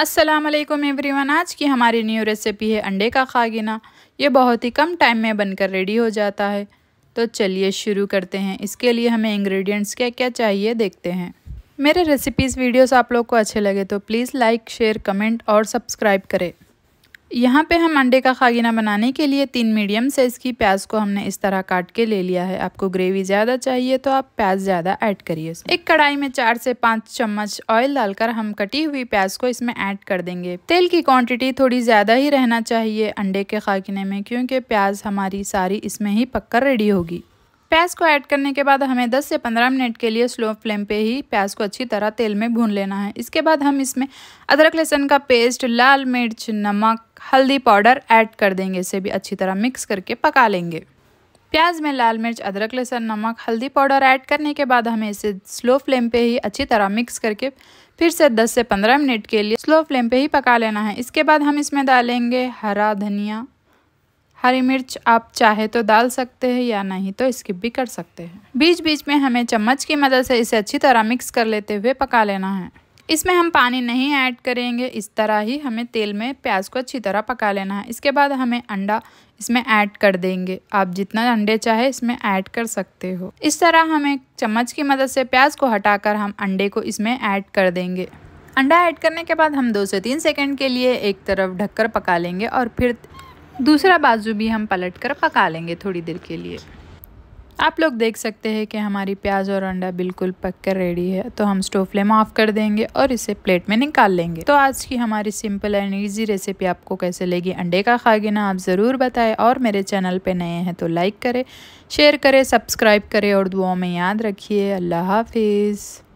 अस्सलाम वालेकुम एवरीवन आज की हमारी न्यू रेसिपी है अंडे का खागिना ये बहुत ही कम टाइम में बनकर रेडी हो जाता है तो चलिए शुरू करते हैं इसके लिए हमें इंग्रेडिएंट्स क्या क्या चाहिए देखते हैं मेरे रेसिपीज़ वीडियोस आप लोग को अच्छे लगे तो प्लीज़ लाइक शेयर कमेंट और सब्सक्राइब करें यहाँ पे हम अंडे का खागिना बनाने के लिए तीन मीडियम साइज़ की प्याज को हमने इस तरह काट के ले लिया है आपको ग्रेवी ज़्यादा चाहिए तो आप प्याज ज़्यादा ऐड करिए एक कढ़ाई में चार से पाँच चम्मच ऑयल डालकर हम कटी हुई प्याज को इसमें ऐड कर देंगे तेल की क्वांटिटी थोड़ी ज़्यादा ही रहना चाहिए अंडे के खागिने में क्योंकि प्याज हमारी सारी इसमें ही पक रेडी होगी प्याज को ऐड करने के बाद हमें 10 से 15 मिनट के लिए स्लो फ्लेम पे ही प्याज को अच्छी तरह तेल में भून लेना है इसके बाद हम इसमें अदरक लहसुन का पेस्ट लाल मिर्च नमक हल्दी पाउडर ऐड कर देंगे इसे भी अच्छी तरह मिक्स करके पका लेंगे प्याज में लाल मिर्च अदरक लहसुन नमक हल्दी पाउडर ऐड करने के बाद हमें इसे स्लो फ्लेम पे ही अच्छी तरह मिक्स करके फिर से 10 से 15 मिनट के लिए स्लो फ्लेम पे ही पका लेना है इसके बाद हम इसमें डालेंगे हरा धनिया हरी मिर्च आप चाहे तो डाल सकते हैं या नहीं तो स्किप भी कर सकते हैं बीच बीच में हमें चम्मच की मदद से इसे अच्छी तरह मिक्स कर लेते हुए पका लेना है इसमें हम पानी नहीं ऐड करेंगे इस तरह ही हमें तेल में प्याज को अच्छी तरह पका लेना है इसके बाद हमें अंडा इसमें ऐड कर देंगे आप जितना अंडे चाहे इसमें ऐड कर सकते हो इस तरह हमें चम्मच की मदद से प्याज को हटाकर हम अंडे को इसमें ऐड कर देंगे अंडा ऐड करने के बाद हम दो से तीन सेकेंड के लिए एक तरफ ढककर पका लेंगे और फिर दूसरा बाजू भी हम पलट कर पका लेंगे थोड़ी देर के लिए आप लोग देख सकते हैं कि हमारी प्याज और अंडा बिल्कुल पक कर रेडी है तो हम स्टोव फ्लेम ऑफ कर देंगे और इसे प्लेट में निकाल लेंगे तो आज की हमारी सिंपल एंड इजी रेसिपी आपको कैसे लेगी अंडे का खागिना आप ज़रूर बताएं और मेरे चैनल पे नए हैं तो लाइक करें शेयर करें सब्सक्राइब करें और दुआओं में याद रखिए अल्लाह हाफिज़